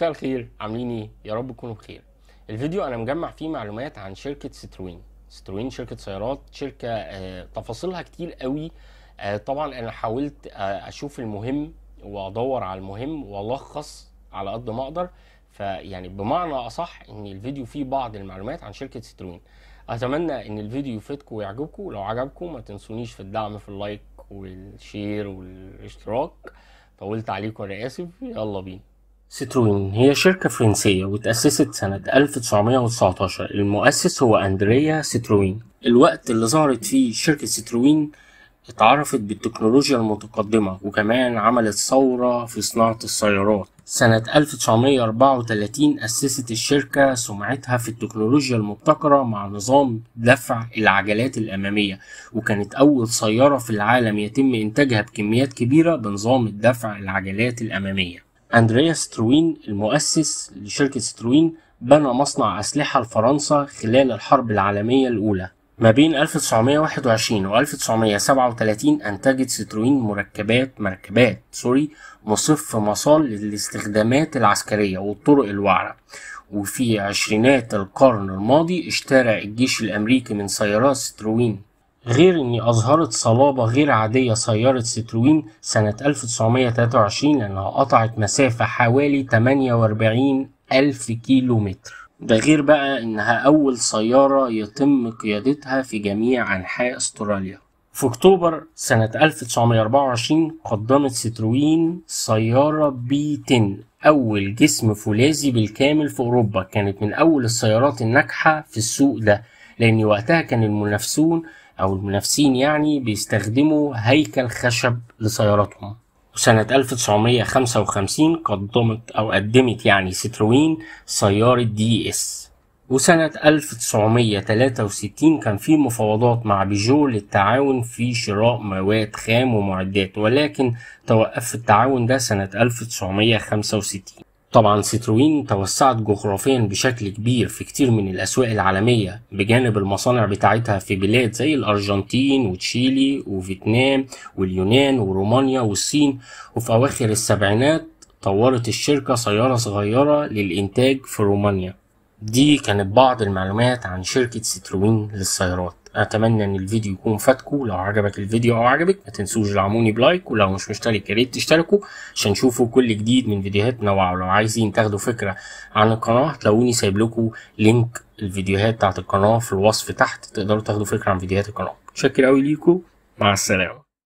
مساء الخير عاملين ايه يا رب تكونوا بخير الفيديو انا مجمع فيه معلومات عن شركه ستروين ستروين شركه سيارات شركه آه تفاصيلها كتير قوي آه طبعا انا حاولت آه اشوف المهم وادور على المهم والخص على قد ما اقدر فيعني بمعنى اصح ان الفيديو فيه بعض المعلومات عن شركه ستروين اتمنى ان الفيديو يفيدكم ويعجبكم لو عجبكم ما تنسونيش في الدعم في اللايك والشير والاشتراك طولت عليكم انا اسف يلا بينا ستروين هي شركة فرنسية وتأسست سنة 1919 المؤسس هو أندريا ستروين الوقت اللي ظهرت فيه شركة ستروين اتعرفت بالتكنولوجيا المتقدمة وكمان عملت ثورة في صناعة السيارات سنة 1934 أسست الشركة سمعتها في التكنولوجيا المبتكرة مع نظام دفع العجلات الأمامية وكانت أول سيارة في العالم يتم إنتاجها بكميات كبيرة بنظام الدفع العجلات الأمامية أندريا ستروين المؤسس لشركة ستروين بنى مصنع أسلحة لفرنسا خلال الحرب العالمية الأولى ما بين 1921 و 1937 أنتجت ستروين مركبات مركبات سوري مصف مصال للاستخدامات العسكرية والطرق الوعرة وفي عشرينات القرن الماضي اشترى الجيش الأمريكي من سيارات ستروين غير إني أظهرت صلابة غير عادية سيارة ستروين سنة 1923 لأنها قطعت مسافة حوالي 48 ألف كيلو متر ده غير بقى إنها أول سيارة يتم قيادتها في جميع أنحاء أستراليا في أكتوبر سنة 1924 قدمت ستروين سيارة بي 10 أول جسم فولاذي بالكامل في أوروبا كانت من أول السيارات الناجحة في السوق ده لأن وقتها كان المنافسون أو المنافسين يعني بيستخدموا هيكل خشب لسياراتهم وسنة 1955 قدمت أو قدمت يعني ستروين سيارة دي اس وسنة 1963 كان في مفاوضات مع بيجو للتعاون في شراء مواد خام ومعدات ولكن توقف التعاون ده سنة 1965 طبعا ستروين توسعت جغرافيا بشكل كبير في كتير من الأسواق العالمية بجانب المصانع بتاعتها في بلاد زي الأرجنتين وتشيلي وفيتنام واليونان ورومانيا والصين وفي أواخر السبعينات طورت الشركة سيارة صغيرة للإنتاج في رومانيا دي كانت بعض المعلومات عن شركة ستروين للسيارات اتمنى ان الفيديو يكون فاتكم لو عجبك الفيديو او عجبك ما تنسوش تدعموني بلايك ولو مش مشترك يا ريت تشتركوا عشان تشوفوا كل جديد من فيديوهاتنا ولو عايزين تاخدوا فكره عن القناه هتلاقوني سايب لكم لينك الفيديوهات بتاعت القناه في الوصف تحت تقدروا تاخدوا فكره عن فيديوهات القناه شكرا قوي ليكم مع السلامه